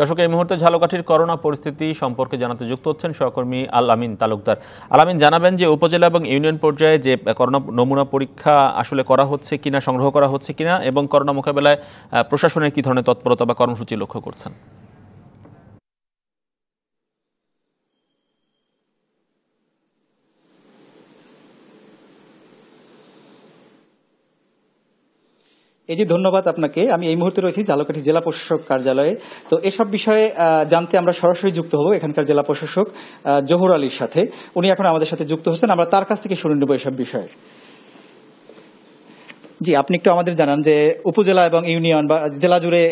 দর্শক এই মুহূর্তে ঝালকাঠির করোনা পরিস্থিতি সম্পর্কে জানাতে যুক্ত হচ্ছেন সহকর্মী আল আমিন তালুকদার আল আমিন জানাবেন যে উপজেলা এবং ইউনিয়ন পর্যায়ে যে করোনা নমুনা পরীক্ষা আসলে করা হচ্ছে কিনা সংগ্রহ করা হচ্ছে কিনা এবং করোনা মোকাবেলায় প্রশাসনের কী ধরনের তৎপরতা বা কর্মসূচি লক্ষ্য করছেন এই যে ধন্যবাদ আপনাকে আমি এই মুহূর্তে রয়েছি ঝালকাঠি জেলা প্রশাসক কার্যালয়ে তো এসব বিষয়ে জানতে আমরা সরাসরি যুক্ত হব এখানকার জেলা প্রশাসক জোহর আলীর সাথে উনি এখন আমাদের সাথে যুক্ত হচ্ছেন আমরা তার কাছ থেকে শুনে নেব এসব বিষয়ে জি আপনি একটু আমাদের জানান যে উপজেলা এবং ইউনিয়ন বা জেলা জুড়ে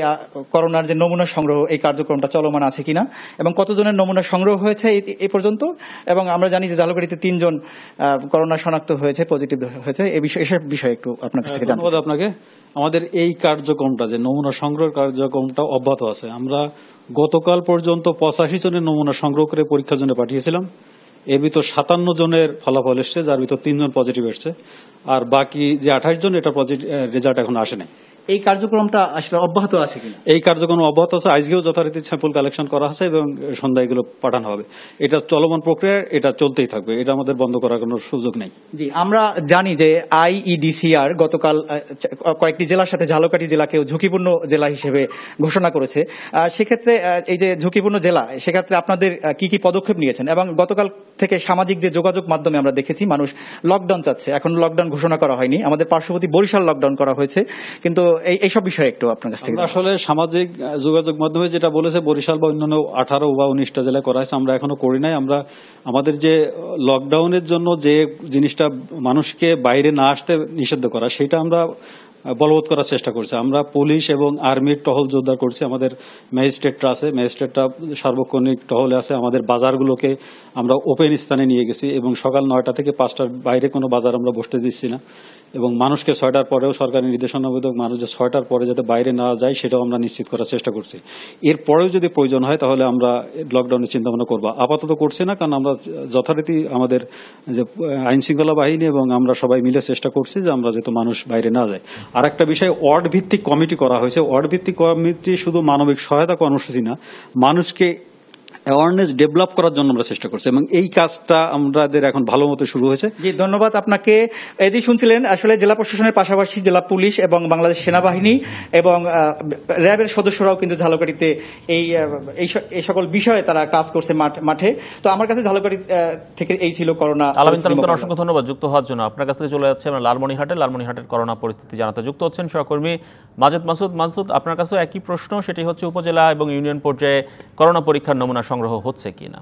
করোনার যে নমুনা সংগ্রহ এই কার্যক্রমটা চলমান আছে কিনা এবং কতজনের নমুনা সংগ্রহ হয়েছে এ পর্যন্ত এবং আমরা জানি যে জালুকাড়িতে তিনজন করোনা শনাক্ত হয়েছে পজিটিভ হয়েছে এই বিষয়ে এসব বিষয়ে একটু আপনার কাছ থেকে ধন্যবাদ আপনাকে আমাদের এই কার্যক্রমটা যে নমুনা সংগ্রহ কার্যক্রমটা অব্যাহত আছে আমরা গতকাল পর্যন্ত পঁচাশি জনের নমুনা সংগ্রহ করে পরীক্ষার জন্য পাঠিয়েছিলাম এর ভিতর সাতান্ন জনের ফলাফল এসছে যার ভিতর তিনজন পজিটিভ এসছে আর বাকি যে আঠাশ জন এটা রেজাল্ট এখন আসে নাই এই কার্যক্রমটা আসলে অব্যাহত আছে কিনা এই কার্যক্রম অব্যাহত আছে আজকেও যথারীতি স্যাম্পল কালেকশন করা আছে এবং সন্ধ্যায় এগুলো পাঠানো হবে এটা চলমান প্রক্রিয়া এটা চলতেই থাকবে এটা আমাদের বন্ধ করার কোনো সুযোগ নেই জি আমরা জানি যে আইইডিসিআর গতকাল কয়েকটি জেলার সাথে ঝালকাঠি জেলাকেও ঝুঁকিপূর্ণ জেলা হিসেবে ঘোষণা করেছে সেক্ষেত্রে এই যে ঝুঁকিপূর্ণ জেলা সেক্ষেত্রে আপনাদের কি কি পদক্ষেপ নিয়েছেন এবং গতকাল থেকে সামাজিক যে যোগাযোগ মাধ্যমে আমরা দেখেছি মানুষ লকডাউন চাচ্ছে এখন লকডাউন ঘোষণা করা হয়নি আমাদের পার্শ্ববর্তী বরিশাল লকডাউন করা হয়েছে কিন্তু এইসব বিষয়ে একটু আপনার কাছ থেকে আসলে সামাজিক যোগাযোগ মাধ্যমে যেটা বলেছে বরিশাল বা অন্যান্য আঠারো বা উনিশটা জেলায় করা হয়েছে আমরা এখনো করি নাই আমরা আমাদের যে লকডাউনের জন্য যে জিনিসটা মানুষকে বাইরে না আসতে নিষিদ্ধ করা সেটা আমরা বলবৎ করার চেষ্টা করছে আমরা পুলিশ এবং আর্মির টহল জোরদার করছি আমাদের ম্যাজিস্ট্রেটরা আছে ম্যাজিস্ট্রেটরা সার্বক্ষণিক টহলে আছে আমাদের বাজারগুলোকে আমরা ওপেন স্থানে নিয়ে গেছি এবং সকাল নয়টা থেকে পাঁচটার বাইরে কোনো বাজার আমরা বসতে দিচ্ছি না এবং মানুষকে ছয়টার পরেও সরকারি নির্দেশনা মোতাবেক মানুষ যে ছয়টার পরে যাতে বাইরে না যায় সেটাও আমরা নিশ্চিত করার চেষ্টা করছি এর পরেও যদি প্রয়োজন হয় তাহলে আমরা লকডাউনের চিন্তা ভাবনা করবো আপাতত করছি না কারণ আমরা যথারীতি আমাদের যে আইন শৃঙ্খলা বাহিনী এবং আমরা সবাই মিলে চেষ্টা করছি যে আমরা যেহেতু মানুষ বাইরে না যায় আর একটা বিষয় ওয়ার্ড ভিত্তিক কমিটি করা হয়েছে ওয়ার্ড ভিত্তিক কমিটি শুধু মানবিক সহায়তা কর্মসূচি না মানুষকে অ্যাওয়ারনেস ডেভেলপ করার জন্য আমরা চেষ্টা করছি এবং এই কাজটা আমাদের এখন ভালো মতো শুরু হয়েছে জি ধন্যবাদ আপনাকে এদি শুনছিলেন আসলে জেলা প্রশাসনের পাশাপাশি জেলা পুলিশ এবং বাংলাদেশ সেনাবাহিনী এবং র্যাবের সদস্যরাও কিন্তু ঝালকাটিতে এই এই সকল বিষয়ে তারা কাজ করছে মাঠে তো আমার কাছে ঝালকাটি থেকে এই ছিল করোনা অসংখ্য ধন্যবাদ যুক্ত হওয়ার জন্য আপনার কাছ থেকে চলে যাচ্ছে আমরা লালমনিহাটে লালমনিহাটের করোনা পরিস্থিতি জানাতে যুক্ত হচ্ছেন সহকর্মী মাজেদ মাসুদ মাসুদ আপনার কাছেও একই প্রশ্ন সেটি হচ্ছে উপজেলা এবং ইউনিয়ন পর্যায়ে করোনা পরীক্ষার নমুনা নমুনা সংগ্রহ হচ্ছে কিনা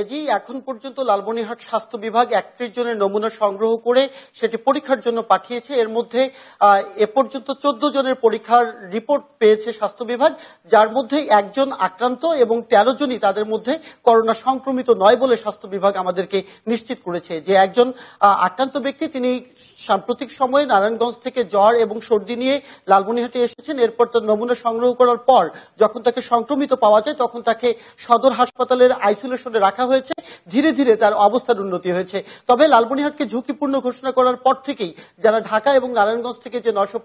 এজি এখন পর্যন্ত লালমনিরহাট স্বাস্থ্য বিভাগ একত্রিশ জনের নমুনা সংগ্রহ করে সেটি পরীক্ষার জন্য পাঠিয়েছে এর মধ্যে এ পর্যন্ত চোদ্দ জনের পরীক্ষার রিপোর্ট পেয়েছে স্বাস্থ্য বিভাগ যার মধ্যে একজন আক্রান্ত এবং তেরো জনই তাদের মধ্যে করোনা সংক্রমিত নয় বলে স্বাস্থ্য বিভাগ আমাদেরকে নিশ্চিত করেছে যে একজন আক্রান্ত ব্যক্তি তিনি সাম্প্রতিক সময়ে নারায়ণগঞ্জ থেকে জ্বর এবং সর্দি নিয়ে লালমনিহাটে এসেছেন এরপর তার নমুনা সংগ্রহ করার পর যখন তাকে সংক্রমিত পাওয়া যায় তখন তাকে সদর হাসপাতালের আইসোলেশনের রাখা হয়েছে ধীরে ধীরে তার অবস্থার উন্নতি হয়েছে তবে লালমনিহাটকে ঝুঁকিপূর্ণ ঘোষণা করার পর থেকেই যারা ঢাকা এবং নারায়ণগঞ্জ থেকে যে নয়শো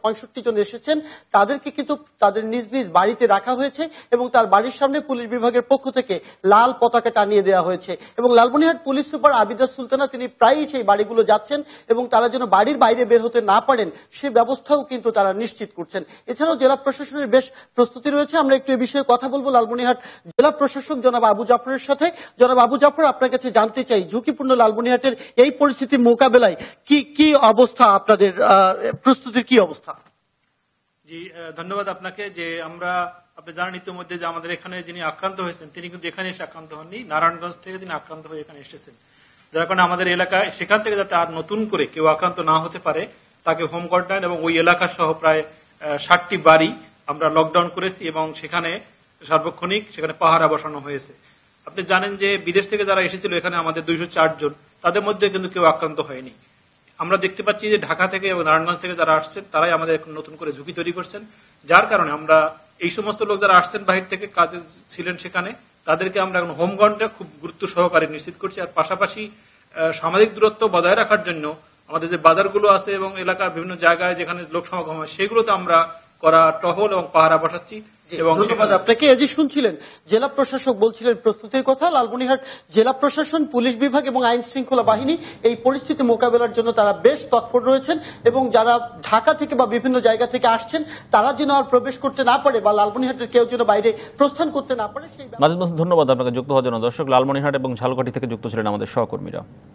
জন এসেছেন তাদেরকে কিন্তু তাদের নিজ নিজ বাড়িতে রাখা হয়েছে এবং তার বাড়ির সামনে পুলিশ বিভাগের পক্ষ থেকে লাল পতাকা টানিয়ে দেওয়া হয়েছে এবং লালমনিহাট পুলিশ সুপার আবিদা সুলতানা তিনি প্রায়ই সেই বাড়িগুলো যাচ্ছেন এবং তারা যেন বাড়ির বাইরে বের হতে না পারেন সে ব্যবস্থাও কিন্তু তারা নিশ্চিত করছেন এছাড়াও জেলা প্রশাসনের বেশ প্রস্তুতি রয়েছে আমরা একটু এ বিষয়ে কথা বলবো লালমনিহাট জেলা প্রশাসক জনাব আবু জাফরের সাথে জনাব আবু জাফর আপনার কাছে জানতে চাই ঝুঁকিপূর্ণ লালমনিহাটের এই পরিস্থিতি মোকাবেলায় কি কি অবস্থা আপনাদের প্রস্তুতির কি অবস্থা জি ধন্যবাদ আপনাকে যে আমরা আপনি জানেন ইতিমধ্যে যে আমাদের এখানে যিনি আক্রান্ত হয়েছেন তিনি কিন্তু এখানে এসে আক্রান্ত হননি নারায়ণগঞ্জ থেকে তিনি আক্রান্ত হয়ে এখানে এসেছেন যার কারণে আমাদের এলাকায় সেখান থেকে যাতে আর নতুন করে কেউ আক্রান্ত না হতে পারে তাকে হোম কোয়ারেন্টাইন এবং ওই এলাকা সহ প্রায় ষাটটি বাড়ি আমরা লকডাউন করেছি এবং সেখানে সার্বক্ষণিক সেখানে পাহারা বসানো হয়েছে আপনি জানেন যে বিদেশ থেকে যারা এসেছিল এখানে আমাদের দুইশো জন তাদের মধ্যে কিন্তু কেউ আক্রান্ত হয়নি আমরা দেখতে পাচ্ছি যে ঢাকা থেকে এবং নারায়ণগঞ্জ থেকে যারা আসছেন তারাই আমাদের এখন নতুন করে ঝুঁকি তৈরি করছেন যার কারণে আমরা এই সমস্ত লোক যারা আসছেন বাহির থেকে কাজে ছিলেন সেখানে তাদেরকে আমরা এখন হোমগ্রাউন্ডটা খুব গুরুত্ব সহকারে নিশ্চিত করছি আর পাশাপাশি সামাজিক দূরত্ব বজায় রাখার জন্য আমাদের যে বাজারগুলো আছে এবং এলাকার বিভিন্ন জায়গায় যেখানে লোক সমাগম হয় সেগুলোতে আমরা করা টহল এবং পাহারা বসাচ্ছি আপনাকে এই শুনছিলেন জেলা প্রশাসক বলছিলেন প্রস্তুতির কথা লালমনিহাট জেলা প্রশাসন পুলিশ বিভাগ এবং আইন শৃঙ্খলা বাহিনী এই পরিস্থিতি মোকাবেলার জন্য তারা বেশ তৎপর রয়েছেন এবং যারা ঢাকা থেকে বা বিভিন্ন জায়গা থেকে আসছেন তারা যেন আর প্রবেশ করতে না পারে বা লালমনিহাটের কেউ যেন বাইরে প্রস্থান করতে না পারে সেই ধন্যবাদ আপনাকে যুক্ত হওয়ার জন্য দর্শক লালমনিহাট এবং ঝালকাঠি থেকে যুক্ত ছিলেন আমাদের সহকর্মীরা